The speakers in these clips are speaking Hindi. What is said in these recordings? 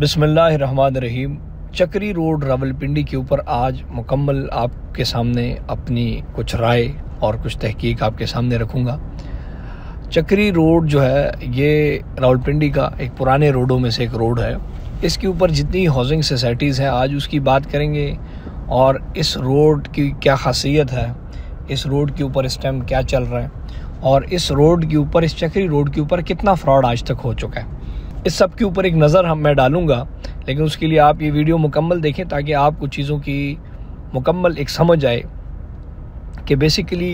बसमीम चक्री रोड रावलपिंडी के ऊपर आज मुकम्मल आपके सामने अपनी कुछ राय और कुछ तहकीक आपके सामने रखूँगा चक्री रोड जो है ये रावलपिंडी का एक पुराने रोडों में से एक रोड है इसके ऊपर जितनी हाउसिंग सोसाइटीज़ हैं आज उसकी बात करेंगे और इस रोड की क्या खासियत है इस रोड के ऊपर इस टाइम क्या चल रहा है और इस रोड के ऊपर इस चक्री रोड के ऊपर कितना फ्रॉड आज तक हो चुका है इस सब के ऊपर एक नज़र हम मैं डालूँगा लेकिन उसके लिए आप ये वीडियो मुकम्मल देखें ताकि आप कुछ चीज़ों की मुकम्मल एक समझ आए कि basically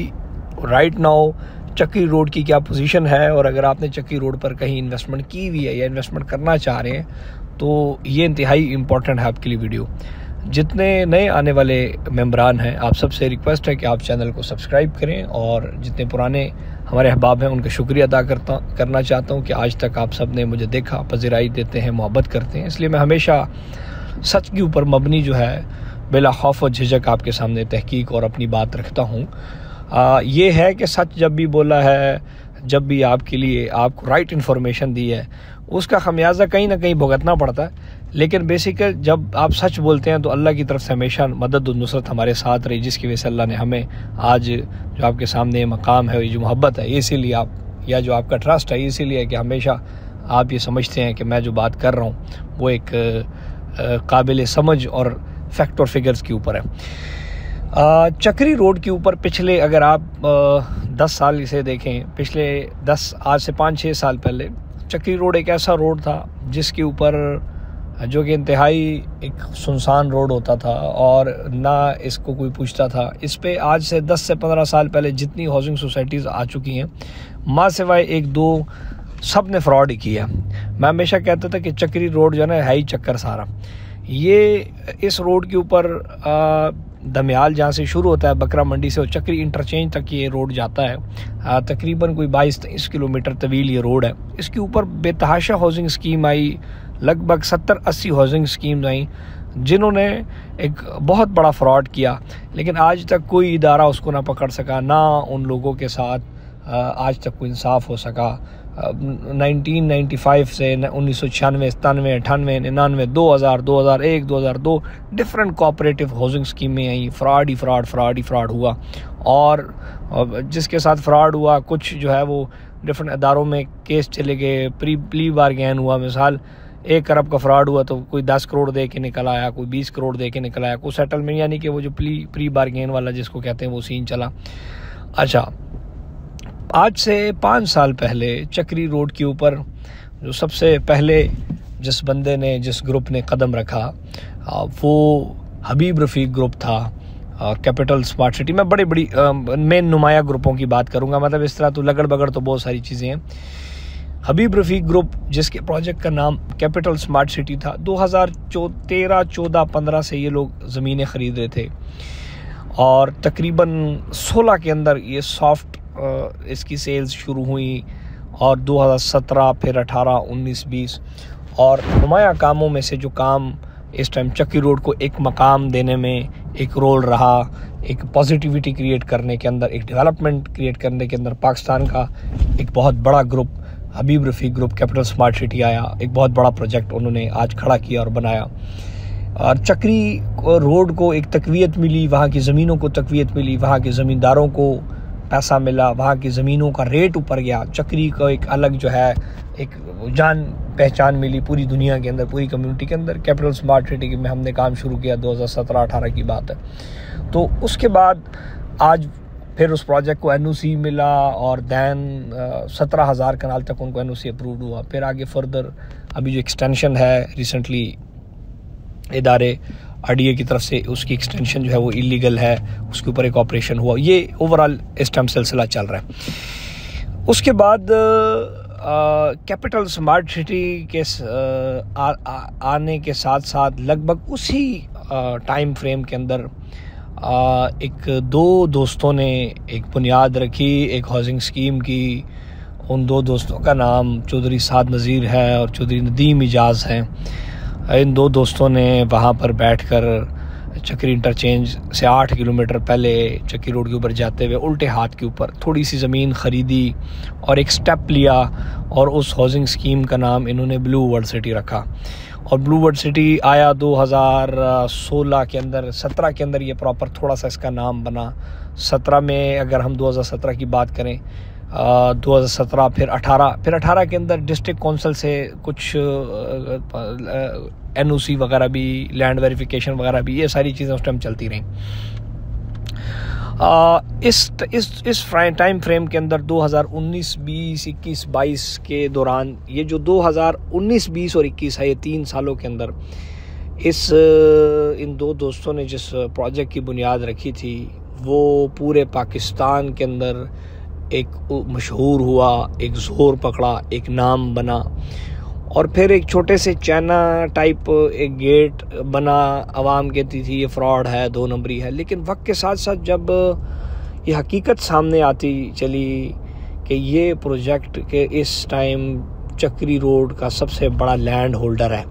right now Chakki road की क्या पोजीशन है और अगर आपने चक्की रोड पर कहीं इन्वेस्टमेंट की हुई है या इन्वेस्टमेंट करना चाह रहे हैं तो ये इंतहाई इंपॉर्टेंट है आपके लिए वीडियो जितने नए आने वाले मेम्बरान हैं आप सबसे रिक्वेस्ट है कि आप चैनल को सब्सक्राइब करें और जितने पुराने हमारे अहबाब हैं उनका शुक्रिया अदा करता करना चाहता हूँ कि आज तक आप सब ने मुझे देखा पजीराई देते हैं मोहब्बत करते हैं इसलिए मैं हमेशा सच के ऊपर मबनी जो है बिला खौफ और झिझक आपके सामने तहकीक और अपनी बात रखता हूँ ये है कि सच जब भी बोला है जब भी आपके लिए आपको राइट इन्फॉर्मेशन दी है उसका खमियाजा कहीं ना कहीं भुगतना पड़ता है लेकिन बेसिकल जब आप सच बोलते हैं तो अल्लाह की तरफ से हमेशा मदद और नुसरत हमारे साथ रही जिसकी वजह से अल्लाह ने हमें आज जो आपके सामने मकाम है ये जो मोहब्बत है इसीलिए आप या जो आपका ट्रस्ट है इसीलिए कि हमेशा आप ये समझते हैं कि मैं जो बात कर रहा हूँ वो एक काबिल समझ और फैक्ट और फिगर्स के ऊपर है चक्री रोड के ऊपर पिछले अगर आप दस साल से देखें पिछले दस आज से पाँच छः साल पहले चक्री रोड एक ऐसा रोड था जिसके ऊपर जो कि इंतहाई एक सुनसान रोड होता था और ना इसको कोई पूछता था इस पर आज से 10 से 15 साल पहले जितनी हाउसिंग सोसाइटीज़ आ चुकी हैं माँ सिवाय एक दो सब ने फ्रॉड ही किया मैं हमेशा कहता था कि चक्री रोड जो है ना है ही चक्कर सारा ये इस रोड के ऊपर दमयाल जहाँ से शुरू होता है बकरा मंडी से और चक्री इंटरचेंज तक ये रोड जाता है तकरीबन कोई बाईस तेईस किलोमीटर तवील ये रोड है इसके ऊपर बेतहाशा हाउसिंग स्कीम आई लगभग सत्तर अस्सी हाउसिंग स्कीम्स आई जिन्होंने एक बहुत बड़ा फ्रॉड किया लेकिन आज तक कोई इदारा उसको ना पकड़ सका ना उन लोगों के साथ आज तक कोई इंसाफ हो सका 1995 से उन्नीस सौ छियानवे सतानवे अठानवे निन्यानवे दो हज़ार दो हज़ार एक दो हज़ार दो डिफरेंट कोऑपरेटिव हाउसिंग स्कीमें आई फ्रॉड ही फ्रॉड फ्रॉड ही फ्रॉड हुआ और जिसके साथ फ्रॉड हुआ कुछ जो है वो डिफरेंट अदारों में केस चले गए प्री प्ली बारगेन हुआ मिसाल एक अरब का फ्रॉड हुआ तो कोई दस करोड़ दे के निकल आया कोई बीस करोड़ दे के निकल आया कोई सेटलमेंट यानी कि वो जो प्री प्री बार्गेन वाला जिसको कहते हैं वो सीन चला अच्छा आज से पाँच साल पहले चक्री रोड के ऊपर जो सबसे पहले जिस बंदे ने जिस ग्रुप ने कदम रखा वो हबीब रफ़ीक ग्रुप था कैपिटल स्मार्ट सिटी मैं बड़ी बड़ी मेन नुमाया ग्रुपों की बात करूंगा मतलब इस तरह तो लगड़ बगड़ तो बहुत सारी चीज़ें हैं हबीब रफ़ीक ग्रुप जिसके प्रोजेक्ट का नाम कैपिटल स्मार्ट सिटी था दो हज़ार तेरह चौदह पंद्रह से ये लोग ज़मीनें ख़रीद रहे थे और तकरीबन 16 के अंदर ये सॉफ्ट इसकी सेल्स शुरू हुई और 2017 फिर 18 19 20 और नुमाया कामों में से जो काम इस टाइम चक्की रोड को एक मकाम देने में एक रोल रहा एक पॉजिटिविटी क्रिएट करने के अंदर एक डेवलपमेंट क्रिएट करने के अंदर पाकिस्तान का एक बहुत बड़ा group Habib Rafi group capital smart city आया एक बहुत बड़ा प्रोजेक्ट उन्होंने आज खड़ा किया और बनाया और चक्री रोड को एक तकवीत मिली वहाँ की ज़मीनों को तकवीत मिली वहाँ के ज़मींदारों को पैसा मिला वहाँ की ज़मीनों का रेट ऊपर गया चक्री को एक अलग जो है एक जान पहचान मिली पूरी दुनिया के अंदर पूरी कम्युनिटी के अंदर कैपिटल स्मार्ट सिटी में हमने काम शुरू किया 2017-18 की बात है तो उसके बाद आज फिर उस प्रोजेक्ट को एन मिला और दैन सत्रह हज़ार कनाल तक उनको एन अप्रूव्ड हुआ फिर आगे फर्दर अभी जो एक्सटेंशन है रिसेंटली इदारे आर की तरफ से उसकी एक्सटेंशन जो है वो इलीगल है उसके ऊपर एक ऑपरेशन हुआ ये ओवरऑल इस टाइम सिलसिला चल रहा है उसके बाद कैपिटल स्मार्ट सिटी के आ, आ, आने के साथ साथ लगभग उसी टाइम फ्रेम के अंदर आ, एक दो दोस्तों ने एक बुनियाद रखी एक हाउसिंग स्कीम की उन दो दोस्तों का नाम चौधरी साद नज़ीर है और चौधरी नदीम इजाज़ हैं इन दो दोस्तों ने वहाँ पर बैठकर चक्री इंटरचेंज से आठ किलोमीटर पहले चक्की रोड के ऊपर जाते हुए उल्टे हाथ के ऊपर थोड़ी सी ज़मीन ख़रीदी और एक स्टेप लिया और उस हाउसिंग स्कीम का नाम इन्होंने ब्लू वर्ल्ड सिटी रखा और ब्लू वर्ड सिटी आया 2016 के अंदर 17 के अंदर ये प्रॉपर थोड़ा सा इसका नाम बना 17 में अगर हम 2017 की बात करें आ, 2017 फिर 18 फिर 18 के अंदर डिस्ट्रिक्ट काउंसिल से कुछ एन वगैरह भी लैंड वेरिफिकेशन वगैरह भी ये सारी चीज़ें उस टाइम चलती रहीं इस इस इस इस टाइम फ्रेम के अंदर 2019 20 21 22 के दौरान ये जो 2019 20 और 21 है ये तीन सालों के अंदर इस इन दो दोस्तों ने जिस प्रोजेक्ट की बुनियाद रखी थी वो पूरे पाकिस्तान के अंदर एक मशहूर हुआ एक ज़ोर पकड़ा एक नाम बना और फिर एक छोटे से चाइना टाइप एक गेट बना आवाम कहती थी ये फ्रॉड है दो नंबरी है लेकिन वक्त के साथ साथ जब ये हकीकत सामने आती चली कि ये प्रोजेक्ट के इस टाइम चक्री रोड का सबसे बड़ा लैंड होल्डर है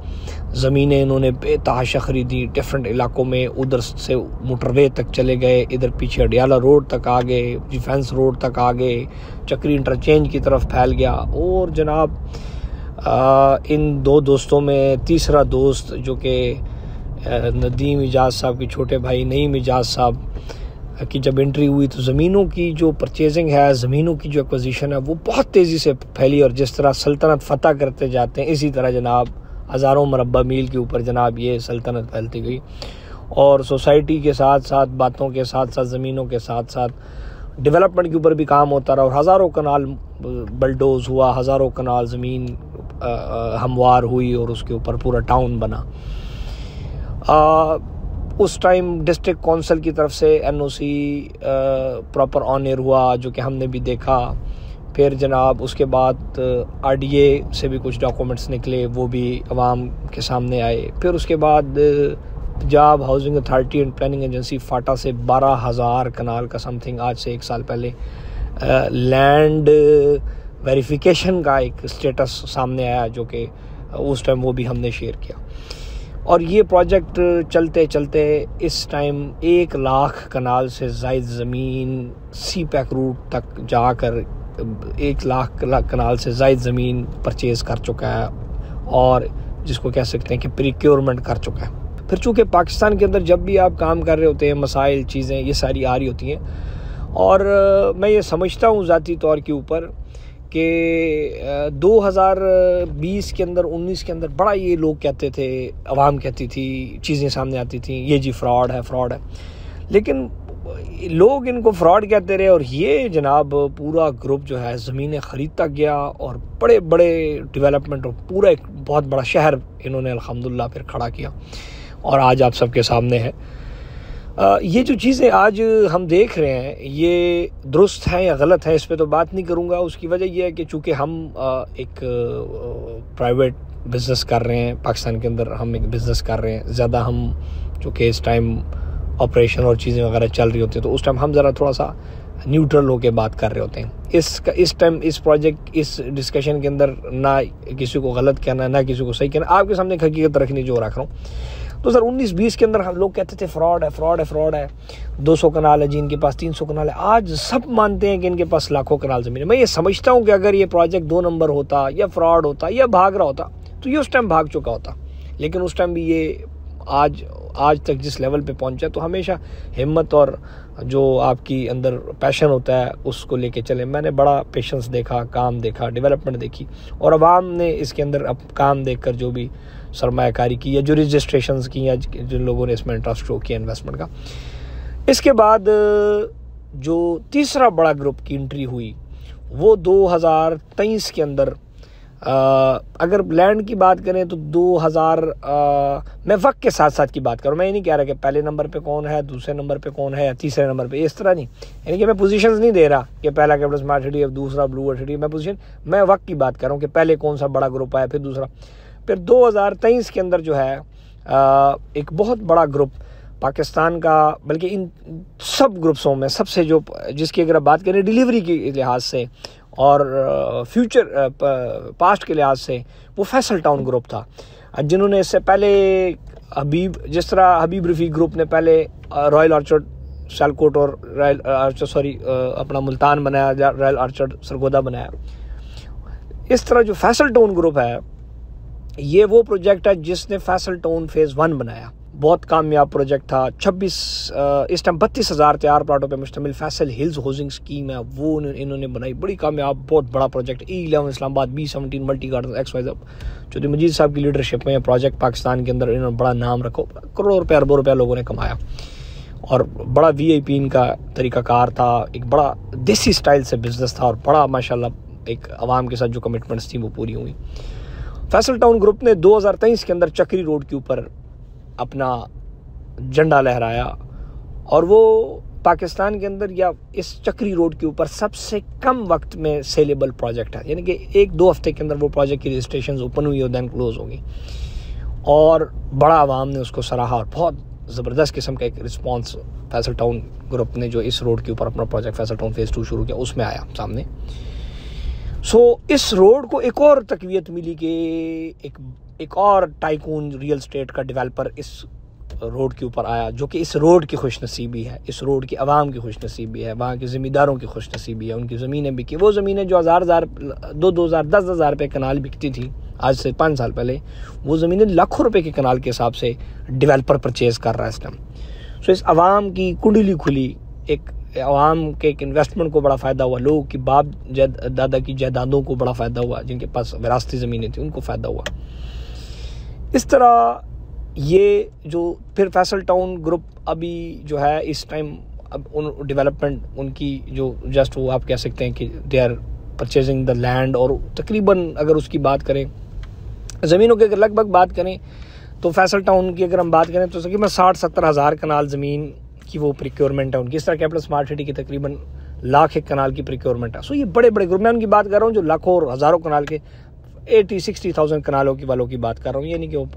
ज़मीनें इन्होंने बेतहाशा खरीदी डिफरेंट इलाकों में उधर से मोटरवे तक चले गए इधर पीछे अडियाला रोड तक आ गए डिफेंस रोड तक आ गए चक्री इंटरचेंज की तरफ फैल गया और जनाब इन दो दोस्तों में तीसरा दोस्त जो कि नदीम एजाज साहब के छोटे भाई नईम एजाज साहब की जब एंट्री हुई तो ज़मीनों की जो परचेजिंग है ज़मीनों की जो एक्विजिशन है वो बहुत तेज़ी से फैली और जिस तरह सल्तनत फ़तह करते जाते हैं इसी तरह जनाब हज़ारों मरबा मील के ऊपर जनाब ये सल्तनत फैलती गई और सोसाइटी के साथ साथ बातों के साथ साथ ज़मीनों के साथ साथ डेवलपमेंट के ऊपर भी काम होता रहा और हज़ारों कनाल बलडोज़ हुआ हज़ारों कनाल ज़मीन हमवार हुई और उसके ऊपर पूरा टाउन बना आ, उस टाइम डिस्ट्रिक्ट कौंसिल की तरफ से एनओसी प्रॉपर ऑन एयर हुआ जो कि हमने भी देखा फिर जनाब उसके बाद आरडीए से भी कुछ डॉक्यूमेंट्स निकले वो भी आवाम के सामने आए फिर उसके बाद Punjab housing authority and planning agency PHATA से बारह हज़ार कनाल का समथिंग आज से एक साल पहले लैंड वेरिफिकेशन का एक स्टेटस सामने आया जो कि उस टाइम वो भी हमने शेयर किया और ये प्रोजेक्ट चलते चलते इस टाइम एक लाख कनाल से जायद ज़मीन सी पैक रूट तक जाकर एक लाख कनाल से जायद ज़मीन परचेज़ कर चुका है और जिसको कह सकते हैं कि प्रिक्योरमेंट कर चुका है फिर चूँकि पाकिस्तान के अंदर जब भी आप काम कर रहे होते हैं मसाइल चीज़ें ये सारी आ रही होती हैं और मैं ये समझता हूँ ज़ाती तौर के ऊपर कि 2020 के अंदर 19 के अंदर बड़ा ये लोग कहते थे आवाम कहती थी चीज़ें सामने आती थी ये जी फ्रॉड है फ्रॉड है लेकिन लोग इनको फ्रॉड कहते रहे और ये जनाब पूरा ग्रुप जो है ज़मीनें ख़रीदता गया और बड़े बड़े डेवलपमेंट और पूरा एक बहुत बड़ा शहर इन्होंने अलहमदिल्ला फिर खड़ा किया और आज आप सबके सामने है ये जो चीज़ें आज हम देख रहे हैं ये दुरुस्त हैं या गलत हैं इस पर तो बात नहीं करूँगा उसकी वजह यह है कि चूँकि हम एक प्राइवेट बिज़नेस कर रहे हैं पाकिस्तान के अंदर हम एक बिज़नेस कर रहे हैं ज़्यादा हम चूँकि इस टाइम ऑपरेशन और चीज़ें वगैरह चल रही होती हैं तो उस टाइम हम ज़रा थोड़ा सा न्यूट्रल होकर बात कर रहे होते हैं इस इस टाइम इस प्रोजेक्ट इस डिस्कशन के अंदर ना किसी को गलत कहना ना किसी को सही कहना आपके सामने एक हकीकत रखनी जो रख रहा हूँ तो उन्नीस बीस के अंदर हम लोग कहते थे फ्रॉड है फ्रॉड है फ्रॉड है दो सौ कनाल है जी इनके पास तीन सौ कनाल है आज सब मानते हैं कि इनके पास लाखों कनाल ज़मीन है मैं ये समझता हूँ कि अगर ये प्रोजेक्ट दो नंबर होता या फ्रॉड होता या भाग रहा होता तो ये उस टाइम भाग चुका होता लेकिन उस टाइम भी ये आज आज तक जिस लेवल पे पहुंचा तो हमेशा हिम्मत और जो आपकी अंदर पैशन होता है उसको लेके चले मैंने बड़ा पेशेंस देखा काम देखा डेवलपमेंट देखी और अवाम ने इसके अंदर अब काम देख जो भी सरमाकारी की या जो रजिस्ट्रेशन की या जिन लोगों ने इसमें इंटरेस्ट शो किया इन्वेस्टमेंट का इसके बाद जो तीसरा बड़ा ग्रुप की एंट्री हुई वो 2023 के अंदर आ, अगर लैंड की बात करें तो 2000 हज़ार मैं वक्त के साथ साथ की बात करूँ मैं ये नहीं कह रहा कि पहले नंबर पे कौन है दूसरे नंबर पे कौन है या तीसरे नंबर पे इस तरह नहीं यानी कि मैं पोजीशंस नहीं दे रहा कि पहला कैपिटल स्मार्ट सिटी अब दूसरा ब्लू सिटी मैं पोजीशन मैं वक्त की बात कर रहा हूँ कि पहले कौन सा बड़ा ग्रुप आया फिर दूसरा फिर 2023 के अंदर जो है एक बहुत बड़ा ग्रुप पाकिस्तान का बल्कि इन सब ग्रुप्सों में सबसे जो जिसकी अगर बात करें डिलीवरी के लिहाज से और फ्यूचर पास्ट के लिहाज से वो फैसल टाउन ग्रुप था जिन्होंने इससे पहले हबीब जिस तरह हबीब रफ़ी ग्रुप ने पहले रॉयल ऑर्चर्ड सैलकोट और रॉयल आर्चर्ड सॉरी अपना मुल्तान बनाया रॉयल आर्चर्ड सरगोदा बनाया इस तरह जो फैसल टाउन ग्रुप है ये वो प्रोजेक्ट है जिसने फैसल टाउन फेज़ वन बनाया बहुत कामयाब प्रोजेक्ट था 26 इस टाइम बत्तीस हज़ार तैयार प्लाटों पर मुश्तमिल फैसल हिल्स हाउसिंग स्कीम है वो इन्होंने बनाई बड़ी कामयाब बहुत बड़ा project E e eleven Islamabad B seventeen multi garden एक्स वाइज चौधरी मजीद साहब की लीडरशिप में प्रोजेक्ट पाकिस्तान के अंदर इन्होंने बड़ा नाम रखो करोड़ों रुपये अरबों रुपया लोगों ने कमाया और बड़ा वी आई पी इनका तरीक़ाकार था एक बड़ा देसी स्टाइल से बिज़नेस था और बड़ा माशाला एक आवाम के साथ जो कमिटमेंट्स थी वो पूरी हुई फैसल टाउन ग्रुप ने 2023 के अंदर चक्री रोड के ऊपर अपना झंडा लहराया और वो पाकिस्तान के अंदर या इस चक्री रोड के ऊपर सबसे कम वक्त में सेलेबल प्रोजेक्ट है यानी कि एक दो हफ्ते के अंदर वो प्रोजेक्ट की रजिस्ट्रेशन ओपन हुई और दैन क्लोज होगी और बड़ा आवाम ने उसको सराहा और बहुत ज़बरदस्त किस्म का एक रिस्पॉन्स फैसल टाउन ग्रुप ने जो इस रोड के ऊपर अपना project Faisal town phase two शुरू किया उसमें आया सामने सो इस रोड को एक और तकवीत मिली कि एक एक और टाइकून रियल स्टेट का डेवलपर इस रोड के ऊपर आया जो कि इस रोड की खुश नसीबी है इस रोड की आवाम की खुश नसीबी है वहाँ के ज़मींदारों की खुश नसीबी है उनकी ज़मीनें बिकी वो ज़मीनें जो हज़ार हज़ार दो दो हज़ार दस हज़ार रुपये कनाल बिकती थी आज से पाँच साल पहले वो ज़मीनें लाखों रुपये के कनाल के हिसाब से डिवेलपर परचेज़ कर रहा है इस टाइम सो इस आवाम की कुंडली खुली एक आवाम के एक इन्वेस्टमेंट को बड़ा फ़ायदा हुआ लोगों की बाप जैद दादा की जायदादों को बड़ा फ़ायदा हुआ जिनके पास विरासती ज़मीनें थी उनको फ़ायदा हुआ इस तरह ये जो फिर फैसल टाउन ग्रुप अभी जो है इस टाइम अब उन डेवलपमेंट उनकी जो जस्ट वो आप कह सकते हैं कि they are purchasing the land और तकरीबन अगर उसकी बात करें ज़मीनों की अगर लगभग बात करें तो फैसल टाउन की अगर हम बात करें तो तकरीबन साठ सत्तर हज़ार कनाल ज़मीन की वो प्रिक्योरमेंट है उनकी इस तरह कैपिटल स्मार्ट सिटी की तकरीबन लाख एक कनाल की प्रिक्योरमेंट है सो ये बड़े बड़े ग्रुप मैं उनकी बात कर रहा हूँ जो लाखों और हज़ारों कनाल के एटी सिक्सटी थाउजेंड कनालों की वालों की बात कर रहा हूँ यानी कि वो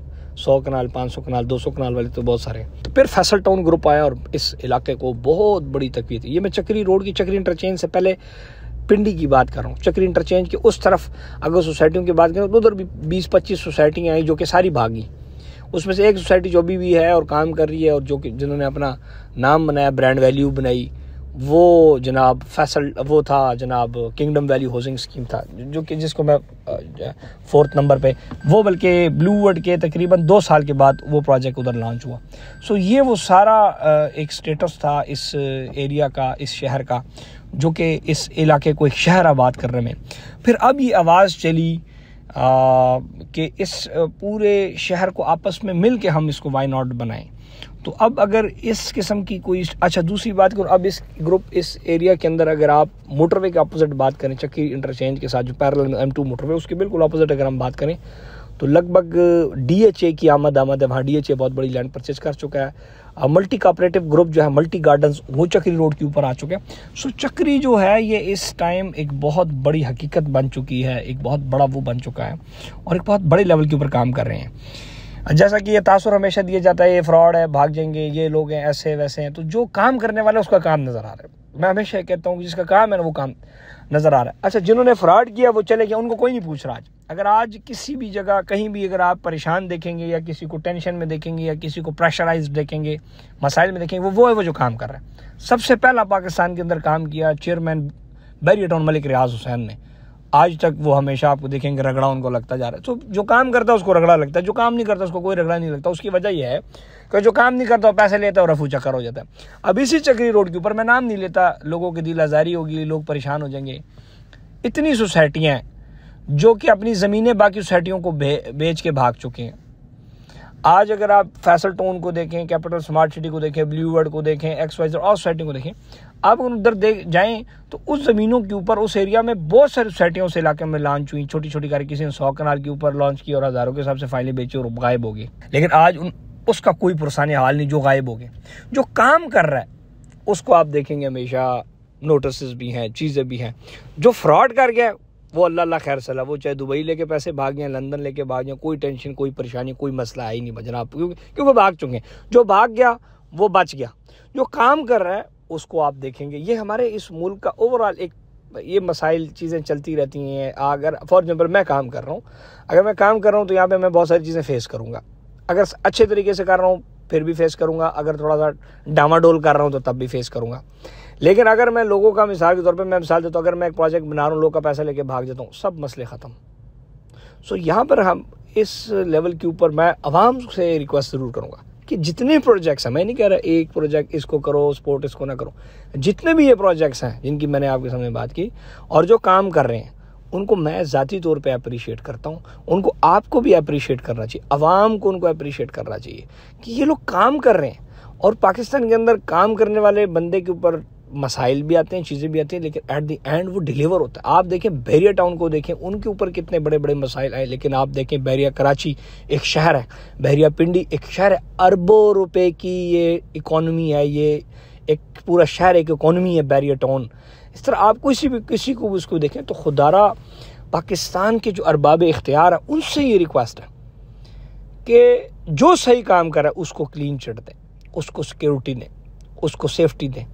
सौ कनाल पाँच सौ कनाल दो सौ कनाल वाले तो बहुत सारे तो फिर फैसल टाउन ग्रुप आया और इस इलाके को बहुत बड़ी तकवीत थी ये मैं चक्री रोड की चक्री इंटरचेंज से पहले पिंडी की बात कर रहा हूँ चक्री इंटरचेंज के उस तरफ अगर सोसाइटियों की बात करें तो उधर भी बीस पच्चीस सोसाइटियाँ आई जो कि सारी भागी उसमें से एक सोसाइटी जो भी, भी है और काम कर रही है और जो कि जिन्होंने अपना नाम बनाया ब्रांड वैल्यू बनाई वो जनाब फैसल वो था जनाब किंगडम वैल्यू हाउसिंग स्कीम था जो कि जिसको मैं फोर्थ नंबर पे वो बल्कि ब्लू वर्ड के तकरीबन दो साल के बाद वो प्रोजेक्ट उधर लॉन्च हुआ सो ये वो सारा एक स्टेटस था इस एरिया का इस शहर का जो कि इस इलाके को एक शहर आबाद करने में फिर अब ये आवाज़ चली कि इस पूरे शहर को आपस में मिल के हम इसको वाई नॉट बनाएं तो अब अगर इस किस्म की कोई अच्छा दूसरी बात करूँ अब इस ग्रुप इस एरिया के अंदर अगर आप मोटरवे के अपोजिट बात करें चक्की इंटरचेंज के साथ जो पैरल एम टू मोटरवे उसके बिल्कुल अपोजिट अगर हम बात करें तो लगभग डीएचए की आमद आमद है वहाँ डीएचए बहुत बड़ी लैंड परचेज कर चुका है मल्टी कॉपरेटिव ग्रुप जो है मल्टी गार्डन्स वो चक्री रोड के ऊपर आ चुके हैं सो चक्री जो है ये इस टाइम एक बहुत बड़ी हकीकत बन चुकी है एक बहुत बड़ा वो बन चुका है और एक बहुत बड़े लेवल के ऊपर काम कर रहे हैं जैसा कि ये तासुर हमेशा दिया जाता है ये फ्रॉड है भाग जाएंगे ये लोग हैं ऐसे वैसे हैं तो जो काम करने वाले उसका काम नज़र आ रहा है मैं हमेशा कहता हूँ जिसका काम है ना वो काम नज़र आ रहा है अच्छा जिन्होंने फ्रॉड किया वो चले गया उनको कोई नहीं पूछ रहा आज अगर आज किसी भी जगह कहीं भी अगर आप परेशान देखेंगे या किसी को टेंशन में देखेंगे या किसी को प्रेशराइज देखेंगे मसाइल में देखेंगे वो वो है वो जो काम कर रहा है सबसे पहला पाकिस्तान के अंदर काम किया चेयरमैन बैरियटॉन मलिक रियाज हुसैन ने आज तक वो हमेशा आपको देखेंगे रगड़ा उनको लगता जा रहा है तो जो काम करता है उसको रगड़ा लगता है जो काम नहीं करता उसको कोई रगड़ा नहीं लगता उसकी वजह यह है कि जो काम नहीं करता पैसे लेता और रफू चक्कर हो जाता है अब इसी चक्री रोड के ऊपर मैं नाम नहीं लेता लोगों की दिल आज़ारी होगी लोग परेशान हो जाएंगे इतनी सोसाइटियाँ हैं जो कि अपनी ज़मीनें बाकी सोसाइटियों को बे, बेच के भाग चुके हैं आज अगर आप फैसल टोन को देखें कैपिटल स्मार्ट सिटी को देखें ब्लू वर्ड को देखें एक्स वाइज और सोसाइटी को देखें आप उधर देख जाएं तो उस ज़मीनों के ऊपर उस एरिया में बहुत सारी सोसाइटियों से इलाके में लॉन्च हुई छोटी छोटी कार किसी ने सौ कनाल के ऊपर लॉन्च की और हज़ारों के हिसाब से फाइलें बेची और गायब हो गई लेकिन आज उन उसका कोई पुरसानी हाल नहीं जो गायब हो गए जो काम कर रहा है उसको आप देखेंगे हमेशा नोटिस भी हैं चीज़ें भी हैं जो फ्रॉड कर गया वो अल्लाह खैर सला वो चाहे दुबई लेके पैसे भाग गए लंदन लेके भाग गए कोई टेंशन कोई परेशानी कोई मसला आई नहीं बजना आप क्योंकि क्योंकि भाग चुके हैं जो भाग गया वो बच गया जो काम कर रहा है उसको आप देखेंगे ये हमारे इस मुल्क का ओवरऑल एक ये मसाइल चीज़ें चलती रहती हैं अगर फॉर एग्ज़ाम्पल मैं काम कर रहा हूँ अगर मैं काम कर रहा हूँ तो यहाँ पे मैं बहुत सारी चीज़ें फेस करूँगा अगर अच्छे तरीके से कर रहा हूँ फिर भी फेस करूँगा अगर थोड़ा सा डामाडोल कर रहा हूँ तो तब भी फेस करूँगा लेकिन अगर मैं लोगों का मिसाल के तौर पर मैं मिसाल देता हूँ अगर मैं एक प्रोजेक्ट बना रहा हूँ लोग का पैसा लेके भाग जाता हूँ सब मसले ख़त्म सो यहाँ पर हम इस लेवल के ऊपर मैं आवाम से रिक्वेस्ट ज़रूर करूँगा कि जितने प्रोजेक्ट्स हैं मैं नहीं कह रहा एक प्रोजेक्ट इसको करो स्पोर्ट इसको ना करो जितने भी ये प्रोजेक्ट्स हैं जिनकी मैंने आपके सामने बात की और जो काम कर रहे हैं उनको मैं ज़ाती तौर पे अप्रिशिएट करता हूँ उनको आपको भी अप्रिशिएट करना चाहिए आवाम को उनको अप्रिशिएट करना चाहिए कि ये लोग काम कर रहे हैं और पाकिस्तान के अंदर काम करने वाले बंदे के ऊपर मसाइल भी आते हैं चीज़ें भी आती हैं लेकिन एट दी एंड वो डिलीवर होता है आप देखें बैरिया टाउन को देखें उनके ऊपर कितने बड़े बड़े मसाइल आए लेकिन आप देखें बैरिया कराची एक शहर है बैरिया पिंडी एक शहर है अरबों रुपए की ये इकोनॉमी है ये एक पूरा शहर एक इकोनॉमी है बैरिया टाउन इस तरह आप किसी भी किसी को उसको देखें तो खुदारा पाकिस्तान के जो अरबाब इख्तियार हैं उनसे ये रिक्वेस्ट है कि जो सही काम है उसको क्लीन चिट दें उसको सिक्योरिटी दें उसको सेफ्टी दें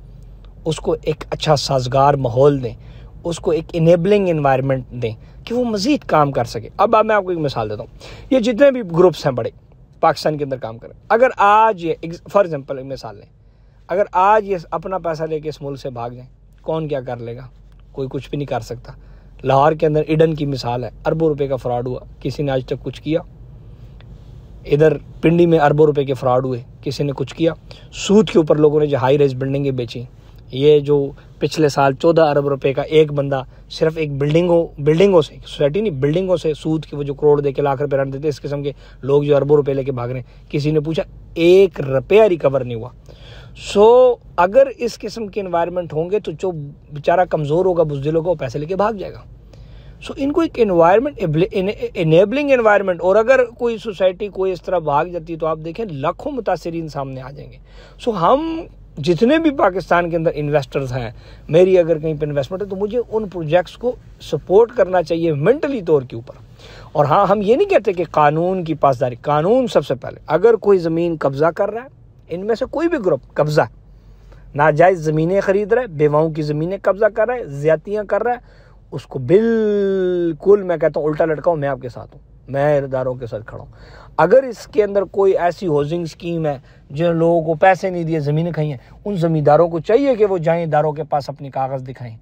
उसको एक अच्छा साजगार माहौल दें उसको एक इनेबलिंग इन्वायरमेंट दें कि वो मज़ीद काम कर सके अब मैं आपको एक मिसाल देता हूँ ये जितने भी ग्रुप्स हैं बड़े पाकिस्तान के अंदर काम करें अगर आज ये फॉर एग्ज़ाम्पल एक मिसाल लें अगर आज ये अपना पैसा लेके इस मुल्क से भाग जाएँ कौन क्या कर लेगा कोई कुछ भी नहीं कर सकता लाहौर के अंदर इडन की मिसाल है अरबों रुपए का फ्रॉड हुआ किसी ने आज तक कुछ किया इधर पिंडी में अरबों रुपए के फ्रॉड हुए किसी ने कुछ किया सूद के ऊपर लोगों ने जो हाई रेज बिल्डिंगें बेची ये जो पिछले साल चौदह अरब रुपए का एक बंदा सिर्फ एक बिल्डिंगों बिल्डिंगों से सोसाइटी नहीं बिल्डिंगों से सूद के वो जो करोड़ दे के लाख रुपए रन देते इस किस्म के लोग जो अरबों रुपए लेके भाग रहे हैं किसी ने पूछा एक रुपया रिकवर नहीं हुआ सो so, अगर इस किस्म के इन्वायरमेंट होंगे तो जो बेचारा कमज़ोर होगा बुजदिल होगा वो पैसे लेके भाग जाएगा सो so, इनको एक इन्वायरमेंट इनेबलिंग इन्वायरमेंट और अगर कोई सोसाइटी कोई इस तरह भाग जाती है तो आप देखें लाखों मुतासरीन सामने आ जाएंगे सो so, हम जितने भी पाकिस्तान के अंदर इन्वेस्टर्स हैं मेरी अगर कहीं पर इन्वेस्टमेंट है तो मुझे उन प्रोजेक्ट्स को सपोर्ट करना चाहिए मेंटली तौर के ऊपर और हाँ हम ये नहीं कहते कि कानून की पासदारी कानून सबसे पहले अगर कोई ज़मीन कब्ज़ा कर रहा है इनमें से कोई भी ग्रुप कब्ज़ा नाजायज़ ज़मीनें ख़रीद रहा है बेवाओं की ज़मीनें कब्ज़ा कर रहा है ज़्यादतियाँ कर रहा है उसको बिल्कुल मैं कहता हूँ उल्टा लटकाऊँ मैं आपके साथ हूँ मैं इदारों के साथ खड़ा हूँ अगर इसके अंदर कोई ऐसी हाउसिंग स्कीम है जिन लोगों को पैसे नहीं दिए ज़मीनें खाई हैं उन ज़मींदारों को चाहिए कि वो जाएं इदारों के पास अपने कागज़ दिखाएं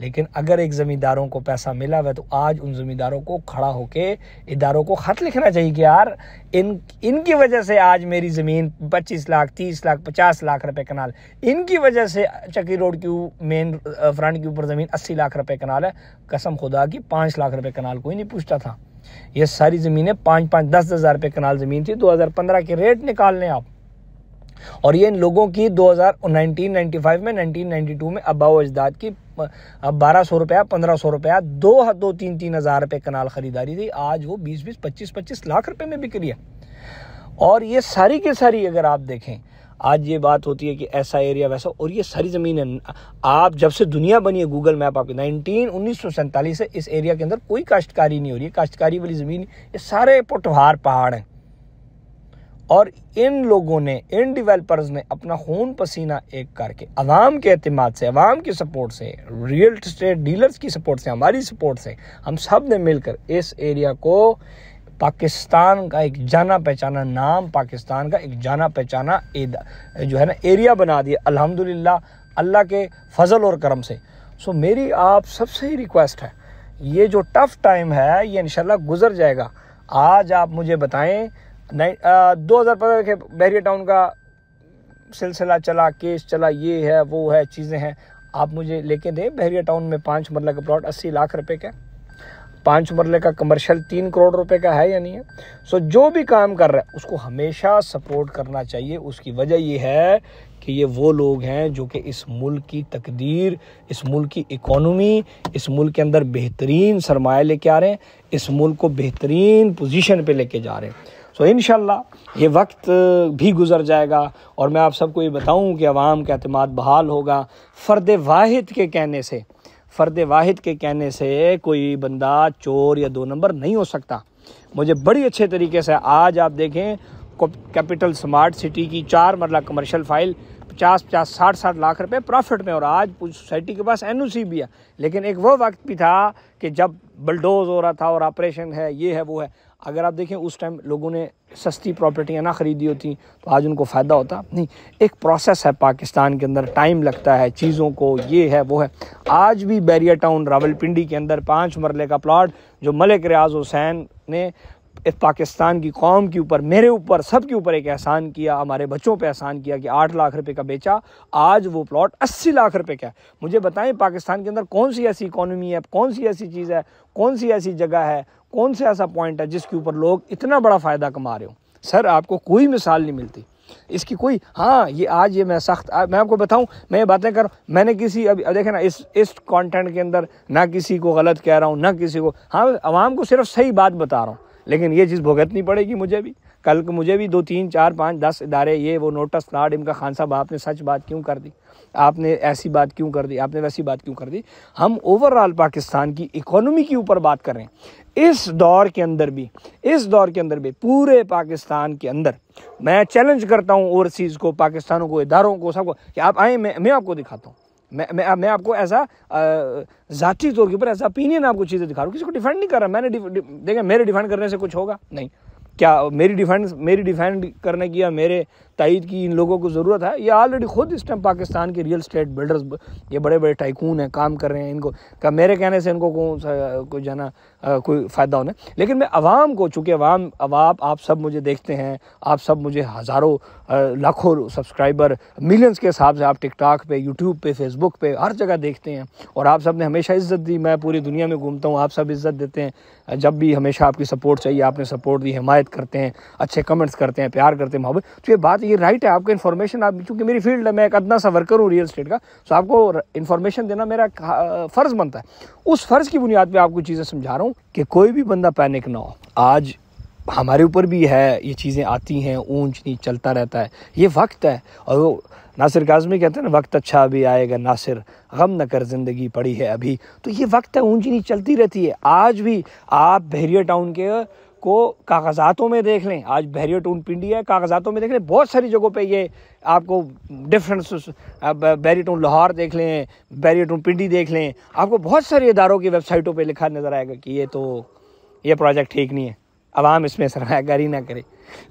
लेकिन अगर एक ज़मींदारों को पैसा मिला हुआ तो आज उन ज़मींदारों को खड़ा होकर इदारों को ख़त लिखना चाहिए कि यार इन इनकी वजह से आज मेरी ज़मीन 25 लाख 30 लाख 50 लाख रुपए कनाल इनकी वजह से चक्की रोड की मेन फ्रंट के ऊपर ज़मीन 80 लाख रुपए कनाल है कसम खुदा की पाँच लाख रुपए कनाल कोई नहीं पूछता था ये सारी ज़मीनें पाँच पाँच दस हज़ार रुपये कनाल ज़मीन थी दो के रेट निकाल लें आप और ये इन लोगों की 2019 95 में 1992 में अबाव अजदाद की अब बारह सौ रुपया पंद्रह सौ रुपया दो दो तीन तीन हज़ार रुपये कनाल ख़रीदारी थी आज वो बीस बीस पच्चीस पच्चीस लाख रुपये में बिक रही है और ये सारी की सारी अगर आप देखें आज ये बात होती है कि ऐसा एरिया वैसा और ये सारी ज़मीन है आप जब से दुनिया बनी है गूगल मैप आपकी नाइनटीन उन्नीस सौ सैंतालीस से इस एरिया के अंदर कोई काश्तकारी नहीं हो रही है काश्तकारी वाली ज़मीन ये सारे पुटवार पहाड़ हैं और इन लोगों ने इन डिवेलपर्स ने अपना खून पसीना एक करके अवाम के अतमाद से अवाम की सपोर्ट से रियल इस्टेट डीलर्स की सपोर्ट से हमारी सपोर्ट से हम सब ने मिलकर इस एरिया को पाकिस्तान का एक जाना पहचाना नाम पाकिस्तान का एक जाना पहचाना जो है ना एरिया बना दिया अल्हम्दुलिल्लाह अल्लाह के फजल और करम से सो मेरी आप सबसे ही रिक्वेस्ट है ये जो टफ़ टाइम है ये इनशाला गुज़र जाएगा आज आप मुझे बताएं नहीं दो हज़ार पंद्रह के बैरियर टाउन का सिलसिला चला केस चला ये है वो है चीज़ें हैं आप मुझे लेके दें बहरिया टाउन में पाँच मरल का प्लॉट अस्सी लाख रुपए का पाँच मरले का कमर्शियल तीन करोड़ रुपए का है या नहीं है सो जो भी काम कर रहा है उसको हमेशा सपोर्ट करना चाहिए उसकी वजह ये है कि ये वो लोग हैं जो कि इस मुल्क की तकदीर इस मुल्क की इकोनॉमी इस मुल्क के अंदर बेहतरीन सरमाए लेके आ रहे हैं इस मुल्क को बेहतरीन पोजीशन पे लेके जा रहे हैं सो इन ये वक्त भी गुजर जाएगा और मैं आप सबको ये बताऊँ कि आवाम का अतमाद बहाल होगा फ़र्द वाहिद के कहने से फ़र्द वाहिद के कहने से कोई बंदा चोर या दो नंबर नहीं हो सकता मुझे बड़ी अच्छे तरीके से आज आप देखें कैपिटल स्मार्ट सिटी की चार मरला कमर्शल फाइल पचास पचास साठ साठ लाख रुपए प्रॉफिट में और आज पूरी सोसाइटी के पास एन भी है लेकिन एक वो वक्त भी था कि जब बलडोज हो रहा था और ऑपरेशन है ये है वो है अगर आप देखें उस टाइम लोगों ने सस्ती प्रॉपर्टियाँ ना ख़रीदी होती तो आज उनको फ़ायदा होता नहीं एक प्रोसेस है पाकिस्तान के अंदर टाइम लगता है चीज़ों को ये है वो है आज भी बैरिया टाउन रावलपिंडी के अंदर पाँच मरले का प्लाट जो मलिक रियाज हुसैन ने इस पाकिस्तान की कौम के ऊपर मेरे ऊपर सब के ऊपर एक एहसान किया हमारे बच्चों पे एहसान किया कि आठ लाख रुपए का बेचा आज वो प्लॉट अस्सी लाख रुपए का है मुझे बताएं पाकिस्तान के अंदर कौन सी ऐसी इकोनॉमी है कौन सी ऐसी चीज़ है कौन सी ऐसी जगह है कौन सा ऐसा पॉइंट है जिसके ऊपर लोग इतना बड़ा फ़ायदा कमा रहे हो सर आपको कोई मिसाल नहीं मिलती इसकी कोई हाँ ये आज ये मैं सख्त मैं आपको बताऊं मैं ये बातें कर मैंने किसी अभी देखे ना इस इस कंटेंट के अंदर ना किसी को गलत कह रहा हूँ ना किसी को हाँ आवाम को सिर्फ सही बात बता रहा हूँ लेकिन ये चीज़ भुगतनी पड़ेगी मुझे भी कल को मुझे भी दो तीन चार पाँच दस इदारे ये वो नोटस नाड इनका खान साहब आपने सच बात क्यों कर दी आपने ऐसी बात क्यों कर दी आपने वैसी बात क्यों कर दी हम ओवरऑल पाकिस्तान की इकोनॉमी के ऊपर बात कर रहे हैं इस दौर के अंदर भी इस दौर के अंदर भी पूरे पाकिस्तान के अंदर मैं चैलेंज करता हूँ ओवरसीज़ को पाकिस्तानों को इदारों को सबको कि आप आए मैं मैं आपको दिखाता हूँ मैं मैं मैं आपको ऐसा ज़ाती तौर के ऊपर ऐसा ओपिनियन आपको चीज़ें दिखा रहा हूँ किसी को डिफेंड नहीं कर रहा मैंने देखें मेरे डिफेंड करने से कुछ होगा नहीं क्या मेरी डिफेंड मेरी डिफेंड करने की या मेरे तइद की इन लोगों को ज़रूरत है ये ऑलरेडी खुद इस टाइम पाकिस्तान के रियल स्टेट बिल्डर्स ये बड़े बड़े टाइकून हैं काम कर रहे हैं इनको क्या मेरे कहने से इनको कौन सा कोई जाना कोई फ़ायदा होना लेकिन मैं आवाम को चूँकि अवाम अवाब आप सब मुझे देखते हैं आप सब मुझे हज़ारों लाखों सब्सक्राइबर मिलियंस के हिसाब से आप टिकटॉक पे यूट्यूब पे फेसबुक पे हर जगह देखते हैं और आप सब ने हमेशा इज़्ज़त दी मैं पूरी दुनिया में घूमता हूँ आप सब इज़्ज़त देते हैं जब भी हमेशा आपकी सपोर्ट चाहिए आपने सपोर्ट दी हिमायत करते हैं अच्छे कमेंट्स करते हैं प्यार करते हैं मोहब्बत तो ये बात तो ये राइट है आपको इन्फॉर्मेशन आप क्योंकि मेरी फील्ड है मैं एक अदना सा वर्कर हूँ रियल स्टेट का सो आपको इन्फॉर्मेशन देना मेरा फ़र्ज़ बनता है उस फ़र्ज़ की बुनियाद पर आपको चीज़ें समझा रहा हूँ कि कोई भी बंदा पैनिक ना हो आज हमारे ऊपर भी है ये चीज़ें आती हैं ऊंच नीच चलता रहता है ये वक्त है और वो नासिर काजमी कहते हैं ना वक्त अच्छा अभी आएगा नासिर गम न कर ज़िंदगी पड़ी है अभी तो ये वक्त है ऊंच नीच चलती रहती है आज भी आप बहरिया टाउन के को कागज़ातों में देख लें आज बैरियर टून पिंडी है कागज़ातों में देख लें बहुत सारी जगहों पे ये आपको डिफरेंस बैरियर टून लाहौर देख लें बैरियर टून पिंडी देख लें आपको बहुत सारे इदारों की वेबसाइटों पे लिखा नज़र आएगा कि ये तो ये प्रोजेक्ट ठीक नहीं है आवाम इसमें सरमागारी ना करे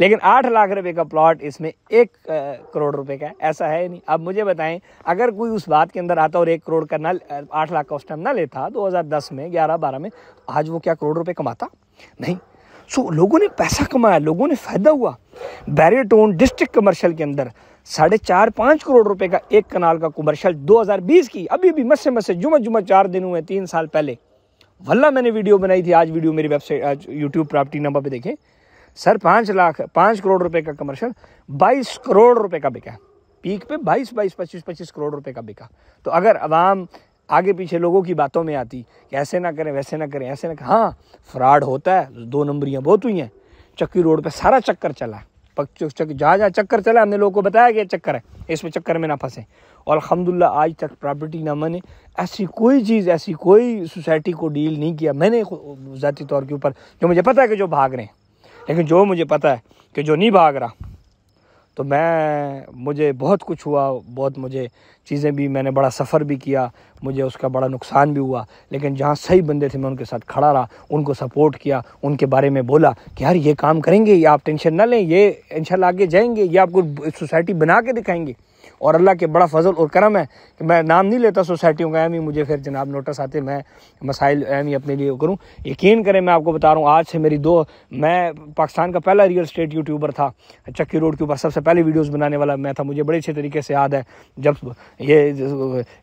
लेकिन आठ लाख रुपए का प्लॉट इसमें एक करोड़ रुपए का है ऐसा है नहीं अब मुझे बताएं अगर कोई उस बात के अंदर आता और एक करोड़ का ना आठ लाख का उस टाइम ना लेता 2010 में 11 12 में तो आज वो क्या करोड़ रुपए कमाता नहीं सो लोगों ने पैसा कमाया लोगों ने फ़ायदा हुआ बैरियटोन डिस्ट्रिक्ट कमर्शल के अंदर साढ़े चार पाँच करोड़ रुपए का एक कनाल का कमर्शल 2020 की अभी भी मसे मसे जुमा जुमा चार दिन हुए तीन साल पहले वल्ला मैंने वीडियो बनाई थी आज वीडियो मेरी वेबसाइट यूट्यूब प्रॉपर्टी नंबर पे देखें सर पाँच लाख पाँच करोड़ रुपए का कमर्शल बाईस करोड़ रुपए का बिका पीक पे बाईस बाईस पच्चीस पच्चीस करोड़ रुपए का बिका तो अगर आवाम आगे पीछे लोगों की बातों में आती कि ऐसे ना करें वैसे ना करें ऐसे ना करें हाँ फ्रॉड होता है दो नंबरियाँ बहुत हुई हैं चक्की रोड पर सारा चक्कर चला जहाँ जहाँ चक्कर चला हमने लोगों को बताया कि चक्कर है इसमें चक्कर में ना फंसे और अलहमदिल्ला आज तक प्रॉपर्टी ना मैंने ऐसी कोई चीज़ ऐसी कोई सोसाइटी को डील नहीं किया मैंने ज़ाती तौर के ऊपर जो मुझे पता है कि जो भाग रहे हैं लेकिन जो मुझे पता है कि जो नहीं भाग रहा तो मैं मुझे बहुत कुछ हुआ बहुत मुझे चीज़ें भी मैंने बड़ा सफ़र भी किया मुझे उसका बड़ा नुकसान भी हुआ लेकिन जहाँ सही बंदे थे मैं उनके साथ खड़ा रहा उनको सपोर्ट किया उनके बारे में बोला कि यार ये काम करेंगे ये आप टेंशन ना लें ये इंशाल्लाह आगे जाएंगे ये आपको सोसाइटी बना के दिखाएंगे और अल्लाह के बड़ा फजल और करम है कि मैं नाम नहीं लेता सोसाइटियों का एम ही मुझे फिर जनाब नोटिस आते मैं मसाइल एम ही अपने लिए करूँ यकीन करें मैं आपको बता रहा हूँ आज से मेरी दो मैं पाकिस्तान का पहला रियल स्टेट यूट्यूबर था चक्की रोड के ऊपर सबसे पहले वीडियोज़ बनाने वाला मैं था मुझे बड़े अच्छे तरीके से याद है जब ये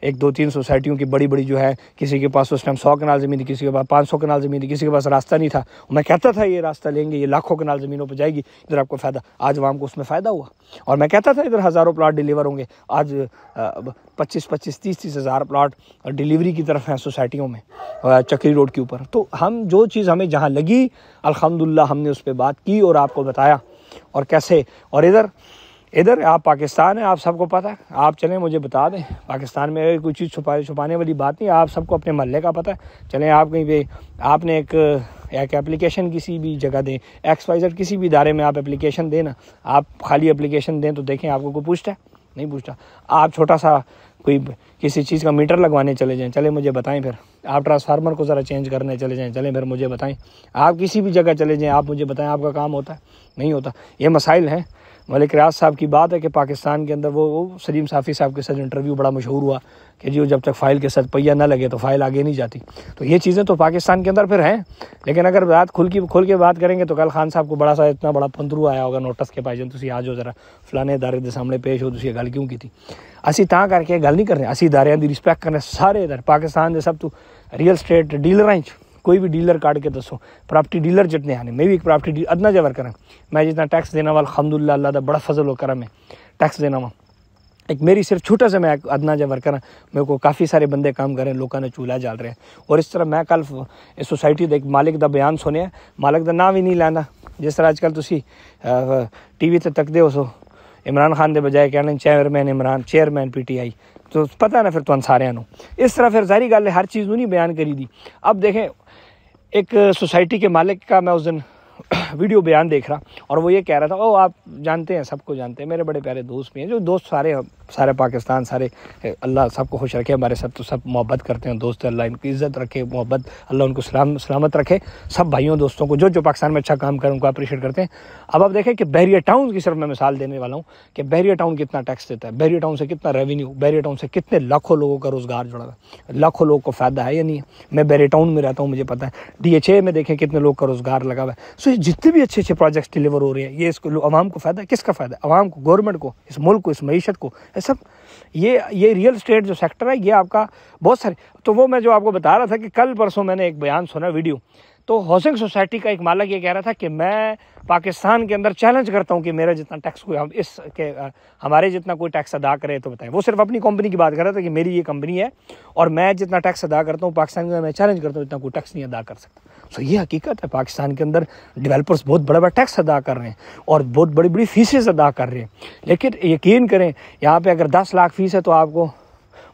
एक दो तीन सोसाइटियों की बड़ी बड़ी जो है किसी के पास उस टाइम सौ कनाल ज़मीन थी किसी के पास पाँच सौ कनाल ज़मीन थी किसी के पास रास्ता नहीं था मैं कहता था ये रास्ता लेंगे ये लाखों कनाल ज़मीनों पर जाएगी इधर आपको फ़ायदा आज वाम को उसमें फ़ायदा हुआ और मैं कहता था इधर हज़ारों प्लाट डिलीवर होंगे आज पच्चीस पच्चीस तीस तीस हज़ार प्लाट डिलीवरी की तरफ हैं सोसाइटियों में चक्री रोड के ऊपर तो हम जो चीज़ हमें जहाँ लगी अलहमदिल्ला हमने उस पर बात की और आपको बताया और कैसे और इधर इधर आप पाकिस्तान है आप सबको पता है आप चलें मुझे बता दें पाकिस्तान में कोई चीज़ छुपा छुपाने वाली बात नहीं आप सबको अपने महल का पता है चलें आप कहीं पे आपने एक एक एप्लीकेशन किसी भी जगह दें एक्सपाइजर किसी भी इदारे में आप एप्लीकेशन दें ना आप खाली एप्लीकेशन दें तो देखें आपको कोई पूछता है नहीं पूछता आप छोटा सा कोई किसी चीज़ का मीटर लगवाने चले जाएं चले मुझे बताएं फिर आप ट्रांसफार्मर को ज़रा चेंज करने चले जाएं चले फिर मुझे बताएं आप किसी भी जगह चले जाएं आप मुझे बताएं आपका काम होता है नहीं होता ये मसाइल हैं मलिक रियाज साहब की बात है कि पाकिस्तान के अंदर वो, सलीम साफ़ी साहब के साथ इंटरव्यू बड़ा मशहूर हुआ कि जी जब तक फ़ाइल के साथ पहिया ना लगे तो फ़ाइल आगे नहीं जाती तो ये चीज़ें तो पाकिस्तान के अंदर फिर हैं लेकिन अगर बात खुल की खुल के बात करेंगे तो कल खान साहब को बड़ा सा इतना बड़ा पंद्रू आया होगा नोटिस के भाईजन तुम आ जाओ जरा फलाने इदारे के सामने पेश हो तुम गल क्यों की थी असी तां करके गल नहीं करने असी इदारे की रिस्पैक्ट करने सारे इधर पाकिस्तान के सब तू रियल स्टेट डीलर कोई भी डीलर काट के दसो प्रॉपर्टी डीलर जितने आने मैं भी एक प्रॉपर्टी डीलर अदना जवर करें मैं जितना टैक्स देना वाला अलहमदुल्ला अल्लाह का बड़ा फजल हो करा मैं टैक्स देना वाँ एक मेरी सिर्फ छोटा सा मैं अदना जहा वर्कर हाँ मेरे को काफ़ी सारे बंदे काम कर रहे हैं लोगों ने चूल्हा जाल रहे हैं और इस तरह मैं कल इस सोसाइटी का एक मालिक का बयान सुने मालिक का नाम ही नहीं लैंदा जिस तरह अजकल तुम टी वी से तकते हो सो इमरान खान के बजाय कहने chairman Imran chairman P T I तो पता ना फिर तुम सारे इस तरह फिर जारी गल हर चीज़ नहीं बयान करी दी अब देखें एक सोसाइटी के मालिक का मैं उस दिन वीडियो बयान देख रहा और वो ये कह रहा था ओ आप जानते हैं सबको जानते हैं मेरे बड़े प्यारे दोस्त भी हैं जो दोस्त सारे सारे पाकिस्तान सारे अल्लाह सबको खुश रखे हमारे सब तो सब मोहब्बत करते हैं दोस्त अल्लाह इनकी इज़्ज़त रखे मोहब्बत अल्लाह उनको सलाम सलामत रखे सब भाइयों दोस्तों को जो जो पाकिस्तान में अच्छा काम करें उनको अप्रिशिएट करते हैं अब आप देखें कि बैरिया टाउन की सिर्फ मैं मिसाल देने वाला हूँ कि बैरिया टाउन कितना टैक्स देता है बैरिया टाउन से कितना रेवेन्यू बैरिया टाउन से कितने लाखों लोगों का रोज़गार जुड़ा हुआ है लाखों लोगों को फ़ायदा है या नहीं है मैं बैरिया टाउन में रहता हूँ मुझे पता है डी में देखें कितने लोग का रोज़गार लगा हुआ है से जितने भी अच्छे अच्छे प्रोजेक्ट्स डिलीवर हो रहे हैं ये इसको आवाम को फ़ायदा किसका फ़ायदा आवाम को गवर्नमेंट को इस मुल्क को इस मीशत को ये सब ये ये रियल स्टेट जो सेक्टर है ये आपका बहुत सारे तो वो मैं जो आपको बता रहा था कि कल परसों मैंने एक बयान सुना वीडियो तो हाउसिंग सोसाइटी का एक मालक ये कह रहा था कि मैं पाकिस्तान के अंदर चैलेंज करता हूँ कि मेरा जितना टैक्स कोई हम इस के हमारे जितना कोई टैक्स अदा करे तो बताएं वो सिर्फ अपनी कंपनी की बात कर रहा था कि मेरी ये कंपनी है और मैं जितना टैक्स अदा करता हूँ पाकिस्तान में मैं चैलेंज करता हूँ इतना कोई टैक्स नहीं अदा कर सकता सो तो ये हकीकत है पाकिस्तान के अंदर डेवलपर्स बहुत बड़ा बड़ा टैक्स अदा कर रहे हैं और बहुत बड़ी बड़ी फीसेस अदा कर रहे हैं लेकिन यकीन करें यहाँ पर अगर दस लाख फीस है तो आपको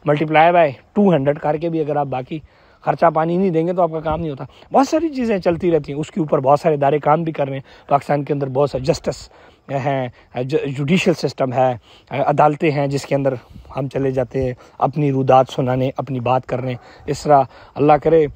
मल्टीप्लाई बाय टू हंड्रेड करके भी अगर आप बाकी खर्चा पानी नहीं देंगे तो आपका काम नहीं होता बहुत सारी चीज़ें चलती रहती हैं उसके ऊपर बहुत सारे इदारे काम भी कर रहे हैं पाकिस्तान के अंदर बहुत सारे जस्टिस हैं जुडिशल सिस्टम है अदालतें हैं जिसके अंदर हम चले जाते हैं अपनी रुदात सुनाने अपनी बात करने इस तरह अल्लाह करे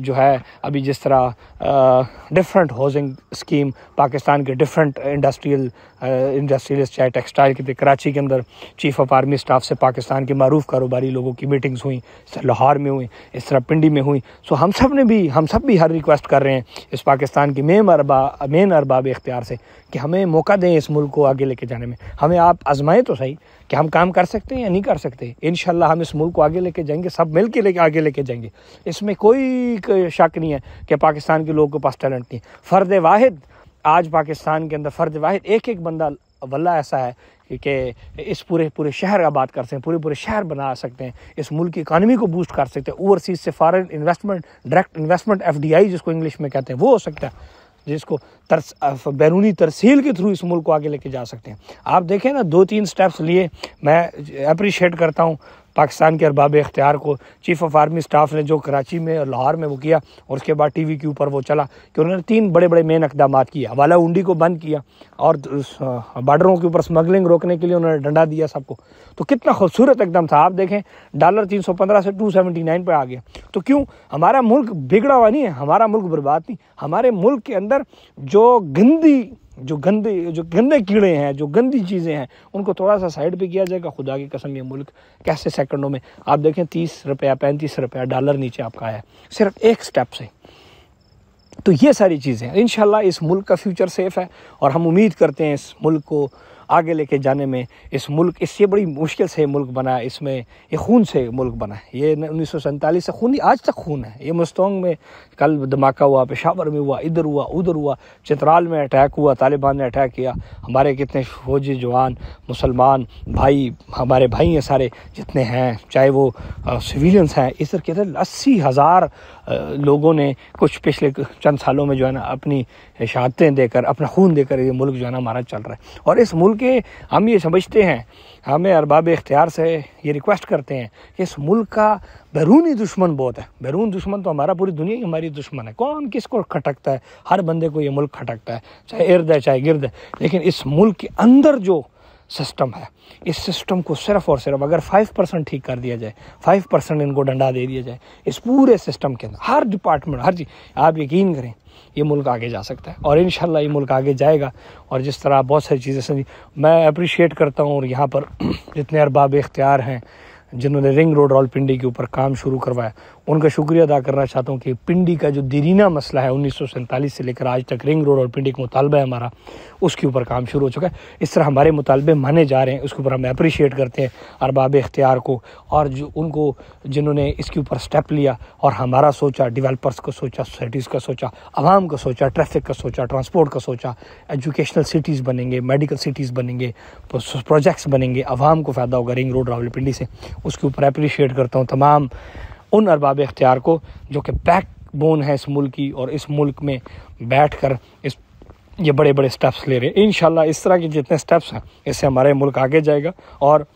जो है अभी जिस तरह डिफरेंट हाउसिंग स्कीम पाकिस्तान के डिफरेंट इंडस्ट्रियल इंडस्ट्रियलिस्ट चाहे टेक्सटाइल की कराची के अंदर चीफ ऑफ आर्मी स्टाफ से पाकिस्तान के मरूफ कारोबारी लोगों की मीटिंग्स हुई इस तरह लाहौर में हुई इस तरह पिंडी में हुई सो हम सब ने भी हम सब भी हर रिक्वेस्ट कर रहे हैं इस पाकिस्तान की मेन अरबा मेन अरबाब इख्तियार से कि हमें मौका दें इस मुल्क को आगे लेके जाने में हमें आप आजमाएं तो सही कि हम काम कर सकते हैं या नहीं कर सकते इन हम इस मुल्क को आगे लेके जाएंगे सब मिल के लेके आगे लेके जाएंगे इसमें कोई शक नहीं है कि पाकिस्तान के लोगों के पास टैलेंट नहीं फर्द वाहिद आज पाकिस्तान के अंदर फ़र्द वाहिद एक एक बंदा वल्ला ऐसा है कि इस पूरे पूरे शहर बात कर सकते हैं पूरे पूरे शहर बना सकते हैं इस मुल्क की इकानमी को बूस्ट कर सकते हैं ओवरसीज से foreign investment direct investment F जिसको इंग्लिश में कहते हैं वो हो सकता है जिसको तरस बैरूनी तरसील के थ्रू इस मुल्क को आगे लेके जा सकते हैं आप देखें ना दो तीन स्टेप्स लिए मैं अप्रिशिएट करता हूँ पाकिस्तान के अरबाब इख्तियार को चीफ ऑफ आर्मी स्टाफ ने जो कराची में और लाहौर में वो किया और उसके बाद टी वी के ऊपर वो चला कि उन्होंने तीन बड़े बड़े मेन इकदाम किए हवाला उंडी को बंद किया और बार्डरों के ऊपर स्मगलिंग रोकने के लिए उन्होंने डंडा दिया सबको तो कितना खूबसूरत एकदम था आप देखें डॉलर तीन सौ पंद्रह से टू सेवेंटी नाइन पर आ गया तो क्यों हमारा मुल्क बिगड़ा हुआ नहीं है हमारा मुल्क बर्बाद नहीं हमारे मुल्क के अंदर जो गंदी जो गंदे जो गंदे कीड़े हैं जो गंदी चीज़ें हैं उनको थोड़ा सा साइड पे किया जाएगा खुदा की कसम ये मुल्क कैसे सेकंडों में आप देखें तीस रुपया पैंतीस रुपया डॉलर नीचे आपका आया सिर्फ एक स्टेप से तो ये सारी चीज़ें इन इस मुल्क का फ्यूचर सेफ़ है और हम उम्मीद करते हैं इस मुल्क को आगे लेके जाने में इस मुल्क इससे बड़ी मुश्किल से मुल्क बना है इसमें ये खून से मुल्क बना है ये उन्नीस सौ सैंतालीस से खून आज तक खून है ये मुस्तोंग में कल धमाका हुआ पेशावर में हुआ इधर हुआ उधर हुआ चित्राल में अटैक हुआ तालिबान ने अटैक किया हमारे कितने फौजी जवान मुसलमान भाई हमारे भाई हैं सारे जितने हैं चाहे वो सिविलियंस हैं इस तरह के अस्सी हज़ार लोगों ने कुछ पिछले चंद सालों में जो है ना अपनी शहादतें देकर अपना खून देकर ये मुल्क जो है ना हमारा चल रहा है और इस मुल्क के हम ये समझते हैं हमें अरबाब इख्तियार से ये रिक्वेस्ट करते हैं कि इस मुल्क का बैरूनी दुश्मन बहुत है बैरून दुश्मन तो हमारा पूरी दुनिया ही हमारी दुश्मन है कौन किस को खटकता है हर बंदे को ये मुल्क खटकता है चाहे इर्द है चाहे गिर्द है लेकिन इस मुल्क के अंदर जो सिस्टम है इस सिस्टम को सिर्फ और सिर्फ अगर फाइव परसेंट ठीक कर दिया जाए फाइव परसेंट इनको डंडा दे दिया जाए इस पूरे सिस्टम के अंदर हर डिपार्टमेंट हर चीज आप यकीन करें ये मुल्क आगे जा सकता है और इन ये मुल्क आगे जाएगा और जिस तरह बहुत सारी चीज़ें समझी मैं अप्रिशिएट करता हूँ और यहाँ पर जितने अरबाब इख्तियार हैं जिन्होंने रिंग रोड रावलपिंडी के ऊपर काम शुरू करवाया उनका शुक्रिया अदा करना चाहता हूँ कि पिंडी का जो दरीना मसला है उन्नीस से लेकर आज तक रिंग रोड और पिंडी का मुतालबा है हमारा उसके ऊपर काम शुरू हो चुका है इस तरह हमारे मुतालबे माने जा रहे हैं उसके ऊपर हम अप्रिशिएट करते हैं अरबाब इख्तियार को और जो उनको जिन्होंने इसके ऊपर स्टेप लिया और हमारा सोचा डिवेलपर्स का सोचा सोसाइटीज़ का सोचा आवाम का सोचा ट्रैफिक का सोचा ट्रांसपोर्ट का सोचा एजुकेशनल सिटीज़ बनेंगे मेडिकल सिटीज़ बनेंगे प्रोजेक्ट्स बनेंगे आवाम को फ़ायदा होगा रिंग रोड रावलपिंडी से उसके ऊपर अप्रिशिएट करता हूँ तमाम उन अरबाब इख्तियार को जो कि बैक बोन है इस मुल्क की और इस मुल्क में बैठ कर इस ये बड़े बड़े स्टेप्स ले रहे हैं इन इस तरह के जितने स्टेप्स हैं इससे हमारे मुल्क आगे जाएगा और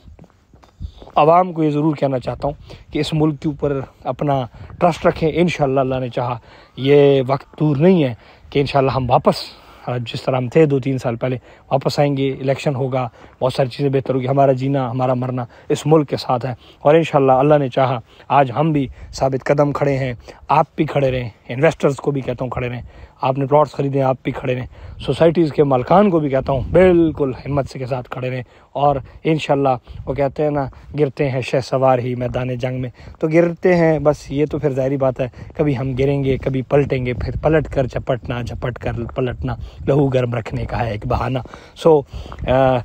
आवाम को ये ज़रूर कहना चाहता हूँ कि इस मुल्क के ऊपर अपना ट्रस्ट रखें इन शाह ने चाहा ये वक्त दूर नहीं है कि इन हम वापस जिस तरह हम थे दो तीन साल पहले वापस आएंगे इलेक्शन होगा बहुत सारी चीज़ें बेहतर होगी हमारा जीना हमारा मरना इस मुल्क के साथ है और इन अल्लाह ने चाहा आज हम भी साबित कदम खड़े हैं आप भी खड़े रहें इन्वेस्टर्स को भी कहता हूँ खड़े रहें आपने प्लॉट्स ख़रीदे आप भी खड़े रहें सोसाइटीज़ के मालकान को भी कहता हूँ बिल्कुल हिम्मत से के साथ खड़े रहें और इन वो कहते हैं ना गिरते हैं शह सवार ही मैदान जंग में तो गिरते हैं बस ये तो फिर ज़ाहरी बात है कभी हम गिरेंगे कभी पलटेंगे फिर पलट कर झपटना झपट कर पलटना लहू गर्म रखने का है एक बहाना सो आ,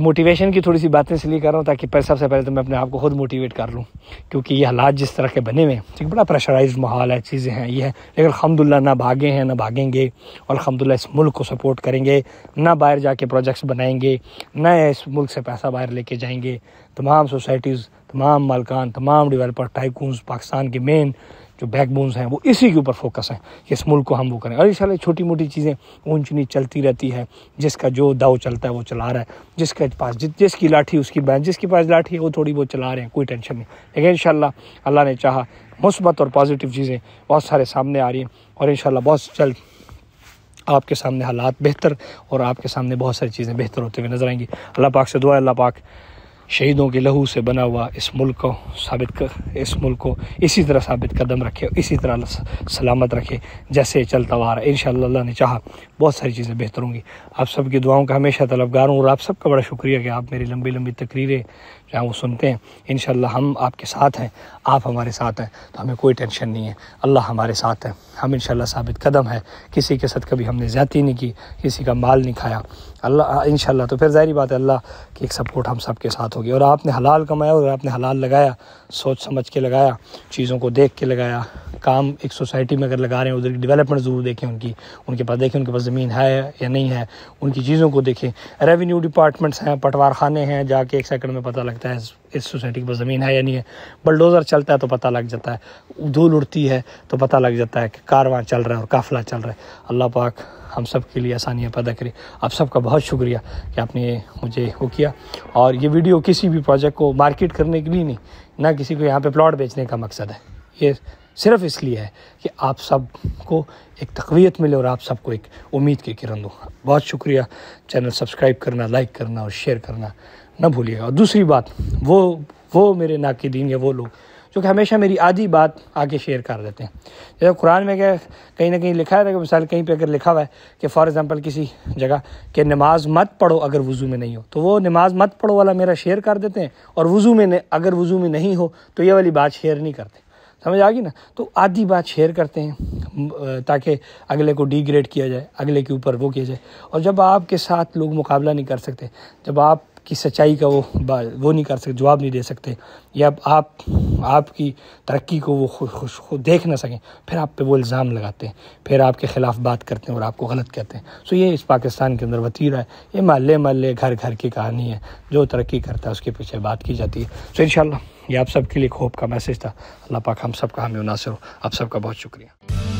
मोटिवेशन की थोड़ी सी बातें इसलिए कर रहा हूँ ताकि पर सबसे पहले तो मैं अपने आप को खुद मोटिवेट कर लूँ क्योंकि ये हालात जिस तरह के बने हुए हैं ठीक बड़ा प्रेशराइज माहौल है चीज़ें हैं ये है लेकिन अलहमदिल्ला ना भागे हैं ना भागेंगे और अलहमदिल्ला इस मुल्क को सपोर्ट करेंगे ना बाहर जाके प्रोजेक्ट्स बनाएंगे ना इस मुल्क से पैसा बाहर लेके जाएंगे तमाम सोसाइटीज़ तमाम मालकान तमाम डिवेलपर टाइकून्स पाकिस्तान के मेन जो बैकबोन्स हैं वो इसी के ऊपर फोकस है कि इस मुल्क को हम वो करें और इस छोटी मोटी चीज़ें ऊंच नीच चलती रहती है जिसका जो दाव चलता है वो चला रहा है जिसके पास जि, जिसकी लाठी उसकी बैन जिसके पास लाठी है वो थोड़ी बहुत चला रहे हैं कोई टेंशन नहीं लेकिन इन अल्लाह ने चाहा मुस्बत और पॉजिटिव चीज़ें बहुत सारे सामने आ रही हैं और इन बहुत जल्द आपके सामने हालात बेहतर और आपके सामने बहुत सारी चीज़ें बेहतर होते हुए नजर आएंगी अल्लाह पाक से दुआ अल्लाह पाक शहीदों के लहू से बना हुआ इस मुल्क को साबित कर इस मुल्क को इसी तरह साबित कदम रखे इसी तरह सलामत रखे जैसे चलता हुआ रहा इन शाह ने चाहा बहुत सारी चीज़ें बेहतर होंगी आप सबकी दुआओं का हमेशा तलबगार हूँ और आप सबका बड़ा शुक्रिया कि आप मेरी लंबी लंबी तकरीरें चाहे वो सुनते हैं इन हम आपके साथ हैं आप हमारे साथ हैं तो हमें कोई टेंशन नहीं है अल्लाह हमारे साथ है हम इन साबित कदम है किसी के साथ कभी हमने ज़्यादा नहीं की किसी का माल नहीं खाया अल्लाह इन तो फिर ज़ाहरी बात है अल्लाह की एक सपोर्ट हम सब के साथ होगी और आपने हलाल कमाया और आपने हलाल लगाया सोच समझ के लगाया चीज़ों को देख के लगाया काम एक सोसाइटी में अगर लगा रहे हैं उधर की डेवलपमेंट ज़रूर देखें उनकी उनके पास देखें उनके पास ज़मीन है या नहीं है उनकी चीज़ों को देखें रेवेन्यू डिपार्टमेंट्स हैं पटवार खाने हैं जाके एक सेकंड में पता लग लगता है इस सोसाइटी की ज़मीन है या नहीं है बलडोज़र चलता है तो पता लग जाता है धूल उड़ती है तो पता लग जाता है कि कारवां चल रहा है और काफिला चल रहा है अल्लाह पाक हम सब के लिए आसानियाँ पैदा करें आप सबका बहुत शुक्रिया कि आपने मुझे वो किया और ये वीडियो किसी भी प्रोजेक्ट को मार्केट करने के लिए नहीं ना किसी को यहाँ पर प्लॉट बेचने का मकसद है ये सिर्फ इसलिए है कि आप सबको एक तकवीत मिले और आप सबको एक उम्मीद की किरण दो बहुत शुक्रिया चैनल सब्सक्राइब करना लाइक करना और शेयर करना ना भूलिएगा और दूसरी बात वो वो मेरे नाकदीन या वो लोग जो कि हमेशा मेरी आधी बात आके शेयर कर देते हैं जैसे कुरान में क्या कहीं ना कहीं लिखा है मिसाल कहीं पे अगर लिखा हुआ है कि फ़ॉर एग्ज़ाम्पल किसी जगह कि नमाज मत पढ़ो अगर वज़ू में नहीं हो तो वो नमाज मत पढ़ो वाला मेरा शेयर कर देते हैं और वज़ू में अगर वज़ू में नहीं हो तो ये वाली बात शेयर नहीं करते समझ आ गई ना तो आधी बात शेयर करते हैं ताकि अगले को डिग्रेड किया जाए अगले के ऊपर वो किया जाए और जब आपके साथ लोग मुकाबला नहीं कर सकते जब आप कि सच्चाई का वो वो नहीं कर सकते जवाब नहीं दे सकते या आप आपकी तरक्की को वो खुश खुद देख ना सकें फिर आप पे वो इल्ज़ाम लगाते हैं फिर आपके ख़िलाफ़ बात करते हैं और आपको गलत कहते हैं सो ये इस पाकिस्तान के अंदर वतीरा है ये महल महल घर घर की कहानी है जो तरक्की करता है उसके पीछे बात की जाती है सो इन ये आप सबके लिए खोप का मैसेज था अल्लाह पाक हम सब का हमें नासर हो आप सबका बहुत शुक्रिया